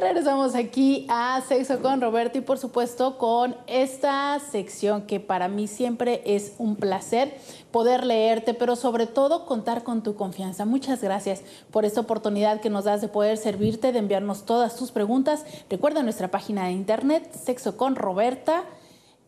regresamos aquí a Sexo con Roberta y por supuesto con esta sección que para mí siempre es un placer poder leerte, pero sobre todo contar con tu confianza. Muchas gracias por esta oportunidad que nos das de poder servirte, de enviarnos todas tus preguntas. Recuerda nuestra página de internet, Sexo con Roberta.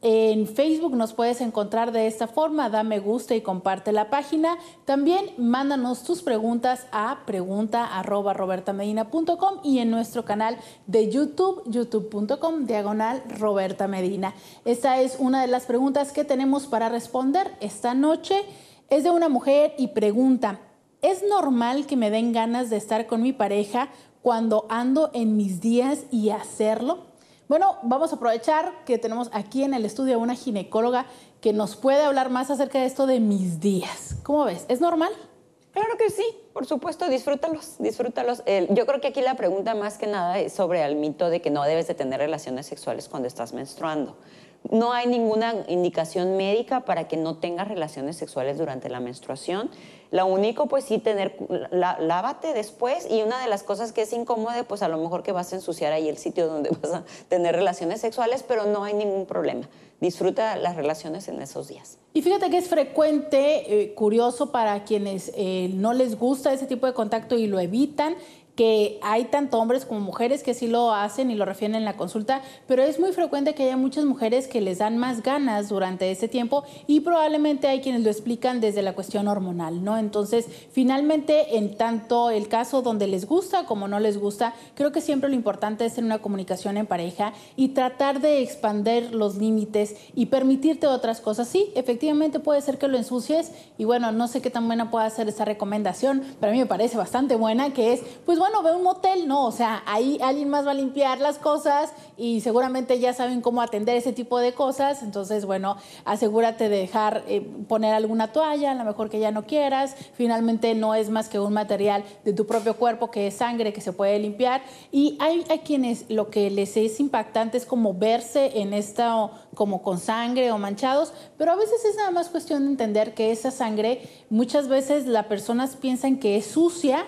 En Facebook nos puedes encontrar de esta forma, da me gusta y comparte la página. También mándanos tus preguntas a pregunta.robertamedina.com y en nuestro canal de YouTube, youtube.com diagonal Roberta Medina. Esta es una de las preguntas que tenemos para responder esta noche. Es de una mujer y pregunta, ¿es normal que me den ganas de estar con mi pareja cuando ando en mis días y hacerlo? Bueno, vamos a aprovechar que tenemos aquí en el estudio a una ginecóloga que nos puede hablar más acerca de esto de mis días. ¿Cómo ves? ¿Es normal? Claro que sí, por supuesto, disfrútalos, disfrútalos. yo creo que aquí la pregunta más que nada es sobre el mito de que no debes de tener relaciones sexuales cuando estás menstruando. No hay ninguna indicación médica para que no tengas relaciones sexuales durante la menstruación. Lo único, pues sí, tener, lávate después y una de las cosas que es incómoda, pues a lo mejor que vas a ensuciar ahí el sitio donde vas a tener relaciones sexuales, pero no hay ningún problema. Disfruta las relaciones en esos días. Y fíjate que es frecuente, eh, curioso para quienes eh, no les gusta ese tipo de contacto y lo evitan, que hay tanto hombres como mujeres que sí lo hacen y lo refieren en la consulta, pero es muy frecuente que haya muchas mujeres que les dan más ganas durante ese tiempo y probablemente hay quienes lo explican desde la cuestión hormonal, ¿no? Entonces, finalmente, en tanto el caso donde les gusta como no les gusta, creo que siempre lo importante es tener una comunicación en pareja y tratar de expander los límites y permitirte otras cosas. Sí, efectivamente puede ser que lo ensucies y bueno, no sé qué tan buena pueda ser esa recomendación, pero a mí me parece bastante buena que es, pues, bueno, ve un motel, no, o sea, ahí alguien más va a limpiar las cosas y seguramente ya saben cómo atender ese tipo de cosas, entonces, bueno, asegúrate de dejar eh, poner alguna toalla, a lo mejor que ya no quieras, finalmente no es más que un material de tu propio cuerpo que es sangre que se puede limpiar y hay, a quienes lo que les es impactante es como verse en esta como con sangre o manchados, pero a veces es nada más cuestión de entender que esa sangre muchas veces las personas piensan que es sucia,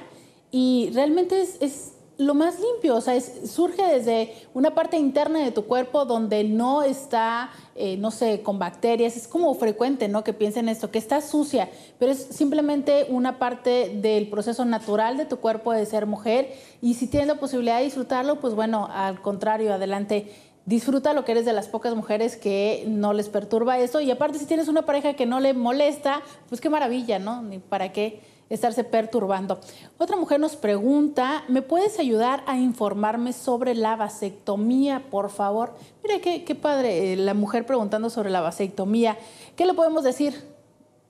y realmente es, lo más limpio, o sea, surge desde una parte interna de tu cuerpo donde no está, eh, no sé, con bacterias, es como frecuente, ¿no? Que piensen esto, que está sucia, pero es simplemente una parte del proceso natural de tu cuerpo de ser mujer y si tienes la posibilidad de disfrutarlo, pues bueno, al contrario, adelante. Disfruta lo que eres de las pocas mujeres que no les perturba eso y aparte si tienes una pareja que no le molesta, pues qué maravilla, ¿no? Ni para qué estarse perturbando. Otra mujer nos pregunta, ¿me puedes ayudar a informarme sobre la vasectomía, por favor? Mira qué, padre, eh, la mujer preguntando sobre la vasectomía. ¿Qué le podemos decir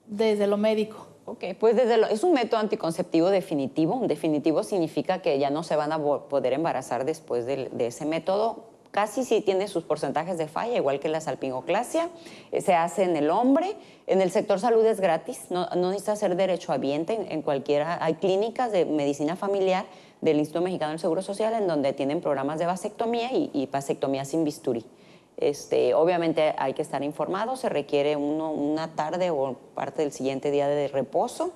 desde lo médico? Ok, pues desde lo, es un método anticonceptivo definitivo. Definitivo significa que ya no se van a poder embarazar después de ese método casi sí tiene sus porcentajes de falla, igual que la salpingoclasia. Eh, se hace en el hombre. En el sector salud es gratis, no, no necesita ser derecho En, en cualquiera, hay clínicas de medicina familiar del Instituto Mexicano del Seguro Social en donde tienen programas de vasectomía y, y vasectomía sin bisturí. Este, obviamente hay que estar informado, se requiere una tarde o parte del siguiente día de reposo.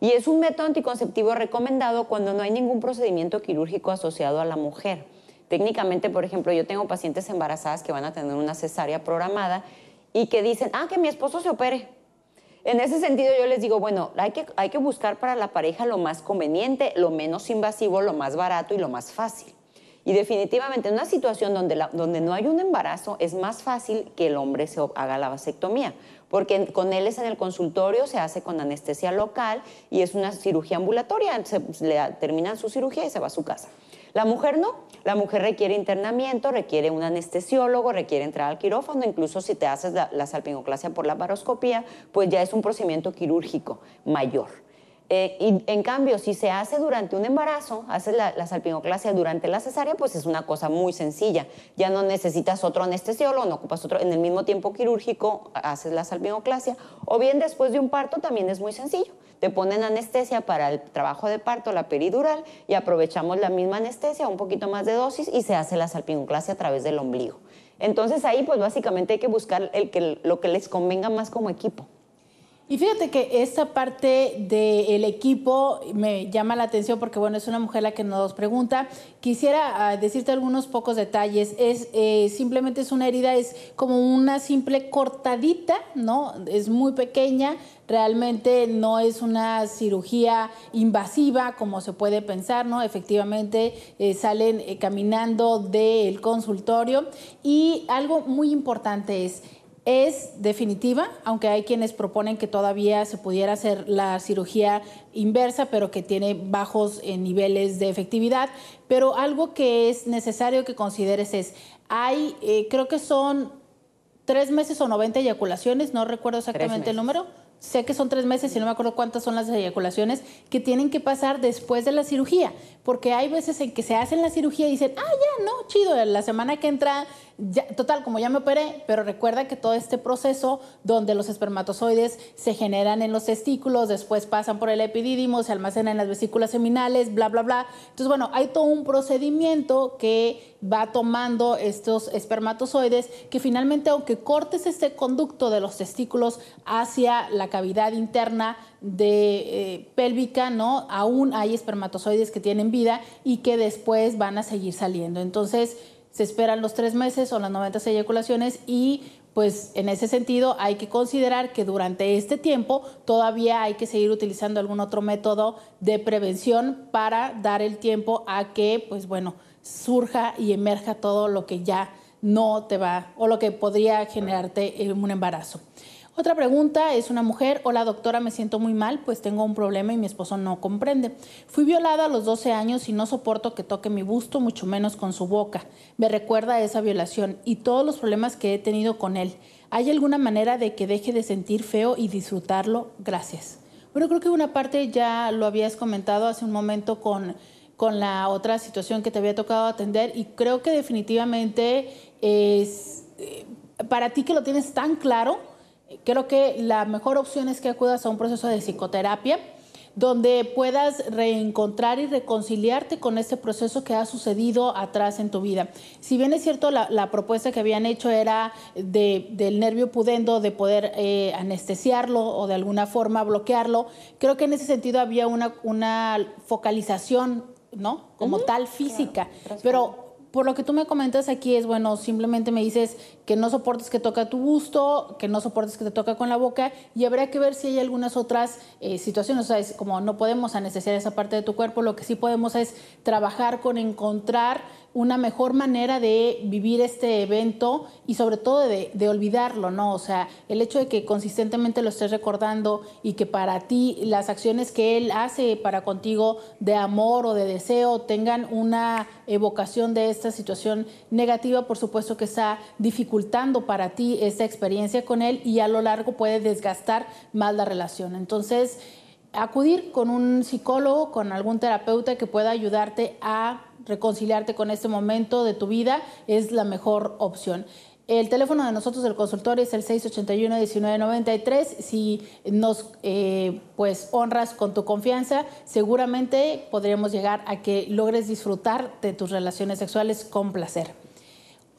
Y es un método anticonceptivo recomendado cuando no hay ningún procedimiento quirúrgico asociado a la mujer. Técnicamente, por ejemplo, yo tengo pacientes embarazadas que van a tener una cesárea programada y que dicen, ah, que mi esposo se opere. En ese sentido yo les digo, bueno, hay que, hay que buscar para la pareja lo más conveniente, lo menos invasivo, lo más barato y lo más fácil. Y definitivamente en una situación donde, donde no hay un embarazo es más fácil que el hombre se haga la vasectomía, porque con él es en el consultorio, se hace con anestesia local y es una cirugía ambulatoria, se, le terminan su cirugía y se va a su casa. La mujer no, la mujer requiere internamiento, requiere un anestesiólogo, requiere entrar al quirófano, incluso si te haces la, salpingoclasia por la varoscopía, pues ya es un procedimiento quirúrgico mayor. Eh, y en cambio, si se hace durante un embarazo, haces la, salpinoclasia durante la cesárea, pues es una cosa muy sencilla. Ya no necesitas otro anestesiólogo, no ocupas otro. En el mismo tiempo quirúrgico haces la salpingoclasia. O bien después de un parto también es muy sencillo. Te ponen anestesia para el trabajo de parto, la peridural, y aprovechamos la misma anestesia, un poquito más de dosis, y se hace la salpinoclasia a través del ombligo. Entonces ahí, pues básicamente hay que buscar lo que les convenga más como equipo. Y fíjate que esta parte del equipo me llama la atención porque, bueno, es una mujer la que nos pregunta. Quisiera ah, decirte algunos pocos detalles. Es eh, simplemente es una herida, es como una simple cortadita, ¿no? Es muy pequeña, realmente no es una cirugía invasiva como se puede pensar, ¿no? Efectivamente eh, salen eh, caminando del consultorio. Y algo muy importante es, es definitiva, aunque hay quienes proponen que todavía se pudiera hacer la cirugía inversa, pero que tiene bajos eh, niveles de efectividad. Pero algo que es necesario que consideres es, hay, eh, creo que son tres meses o 90 eyaculaciones, no recuerdo exactamente el número. Sé que son tres meses y no me acuerdo cuántas son las eyaculaciones que tienen que pasar después de la cirugía, porque hay veces en que se hacen la cirugía y dicen, ah, ya, no, chido, la semana que entra total, como ya me operé, pero recuerda que todo este proceso donde los espermatozoides se generan en los testículos, después pasan por el epidídimo, se almacenan en las vesículas seminales, bla, bla, bla. Entonces, bueno, hay todo un procedimiento que va tomando estos espermatozoides que finalmente, aunque cortes este conducto de los testículos hacia la cavidad interna de eh, pélvica, ¿no? Aún hay espermatozoides que tienen vida y que después van a seguir saliendo. Entonces, se esperan los tres meses o las 90 eyaculaciones y pues en ese sentido hay que considerar que durante este tiempo todavía hay que seguir utilizando algún otro método de prevención para dar el tiempo a que pues bueno surja y emerja todo lo que ya no te va o lo que podría generarte un embarazo. Otra pregunta es una mujer, hola doctora, me siento muy mal, pues tengo un problema y mi esposo no comprende. Fui violada a los 12 años y no soporto que toque mi busto, mucho menos con su boca. Me recuerda esa violación y todos los problemas que he tenido con él. ¿Hay alguna manera de que deje de sentir feo y disfrutarlo? Gracias. Bueno, creo que una parte ya lo habías comentado hace un momento con con la otra situación que te había tocado atender y creo que definitivamente es eh, para ti que lo tienes tan claro, creo que la mejor opción es que acudas a un proceso de psicoterapia donde puedas reencontrar y reconciliarte con ese proceso que ha sucedido atrás en tu vida. Si bien es cierto, la, propuesta que habían hecho era del nervio pudendo, de poder eh, anestesiarlo o de alguna forma bloquearlo, creo que en ese sentido había una, focalización ¿no? Como tal física. Pero por lo que tú me comentas aquí es, bueno, simplemente me dices que no soportes que toca tu gusto, que no soportes que te toca con la boca y habría que ver si hay algunas otras eh, situaciones, o sea, es como no podemos anestesiar esa parte de tu cuerpo, lo que sí podemos es trabajar con encontrar una mejor manera de vivir este evento y sobre todo de, olvidarlo, ¿no? O sea, el hecho de que consistentemente lo estés recordando y que para ti las acciones que él hace para contigo de amor o de deseo tengan una evocación de esta situación negativa, por supuesto que está dificultando para ti esta experiencia con él y a lo largo puede desgastar más la relación. entonces, acudir con un psicólogo, con algún terapeuta que pueda ayudarte a reconciliarte con este momento de tu vida es la mejor opción. El teléfono de nosotros del consultorio es el 681-1993. Si nos eh, pues honras con tu confianza, seguramente podremos llegar a que logres disfrutar de tus relaciones sexuales con placer.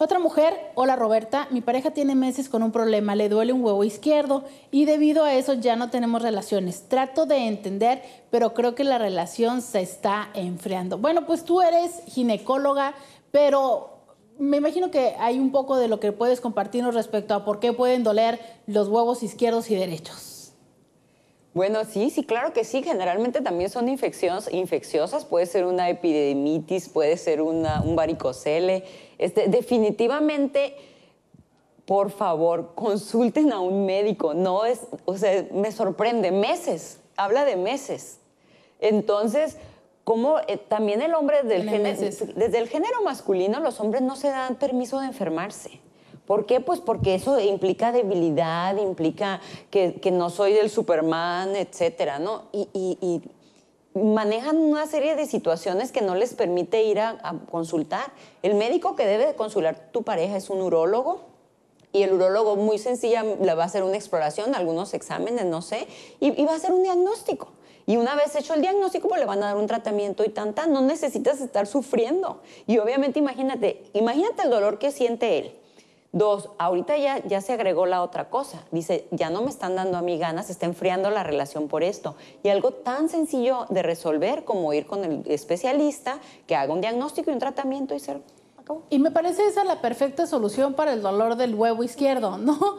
Otra mujer, hola Roberta, mi pareja tiene meses con un problema, le duele un huevo izquierdo y debido a eso ya no tenemos relaciones. Trato de entender, pero creo que la relación se está enfriando. Bueno, pues tú eres ginecóloga, pero me imagino que hay un poco de lo que puedes compartirnos respecto a por qué pueden doler los huevos izquierdos y derechos. Bueno, sí, sí, claro que sí. Generalmente también son infecciones infecciosas. Puede ser una epidemitis, puede ser un varicocele. Este, definitivamente, por favor, consulten a un médico. No es, o sea, me sorprende. Meses, habla de meses. Entonces, como eh, también el hombre desde el género masculino, los hombres no se dan permiso de enfermarse. ¿Por qué? Pues porque eso implica debilidad, implica que, no soy del Superman, etcétera, ¿no? Y, manejan una serie de situaciones que no les permite ir a, consultar. El médico que debe consultar tu pareja es un urólogo, y el urólogo muy sencilla le va a hacer una exploración, algunos exámenes, no sé, y, y, va a hacer un diagnóstico. Y una vez hecho el diagnóstico, pues le van a dar un tratamiento y tanta, no necesitas estar sufriendo. Y obviamente imagínate, imagínate el dolor que siente él. Dos, ahorita ya, ya se agregó la otra cosa. Dice, ya no me están dando a mí ganas, se está enfriando la relación por esto. Y algo tan sencillo de resolver como ir con el especialista que haga un diagnóstico y un tratamiento y ser... Y me parece esa la perfecta solución para el dolor del huevo izquierdo, ¿no?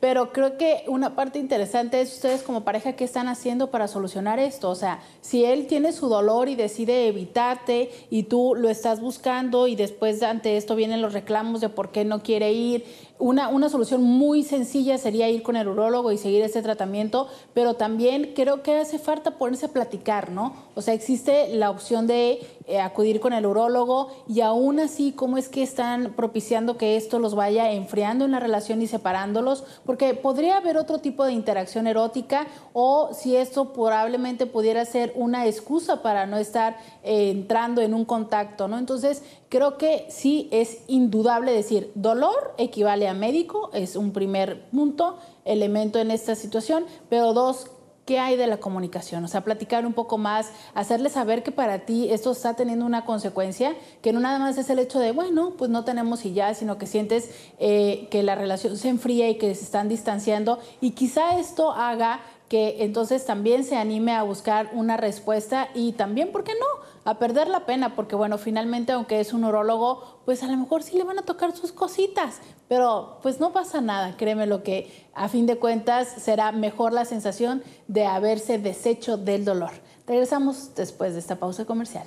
Pero creo que una parte interesante es ustedes como pareja, ¿qué están haciendo para solucionar esto? O sea, si él tiene su dolor y decide evitarte y tú lo estás buscando y después ante esto vienen los reclamos de por qué no quiere ir, una, una solución muy sencilla sería ir con el urólogo y seguir este tratamiento, pero también creo que hace falta ponerse a platicar, ¿no? O sea, existe la opción de eh, acudir con el urólogo y aún así, ¿cómo es que están propiciando que esto los vaya enfriando en la relación y separándolos? Porque podría haber otro tipo de interacción erótica o si esto probablemente pudiera ser una excusa para no estar eh, entrando en un contacto, ¿no? Entonces, creo que sí es indudable decir, dolor equivale a médico, es un primer punto, elemento en esta situación, pero dos, ¿Qué hay de la comunicación? O sea, platicar un poco más, hacerle saber que para ti esto está teniendo una consecuencia, que no nada más es el hecho de, bueno, pues no tenemos y ya, sino que sientes eh, que la relación se enfría y que se están distanciando y quizá esto haga que entonces también se anime a buscar una respuesta y también, ¿por qué no? a perder la pena, porque bueno, finalmente aunque es un urólogo, pues a lo mejor sí le van a tocar sus cositas, pero pues no pasa nada, créeme lo que a fin de cuentas será mejor la sensación de haberse deshecho del dolor. Regresamos después de esta pausa comercial.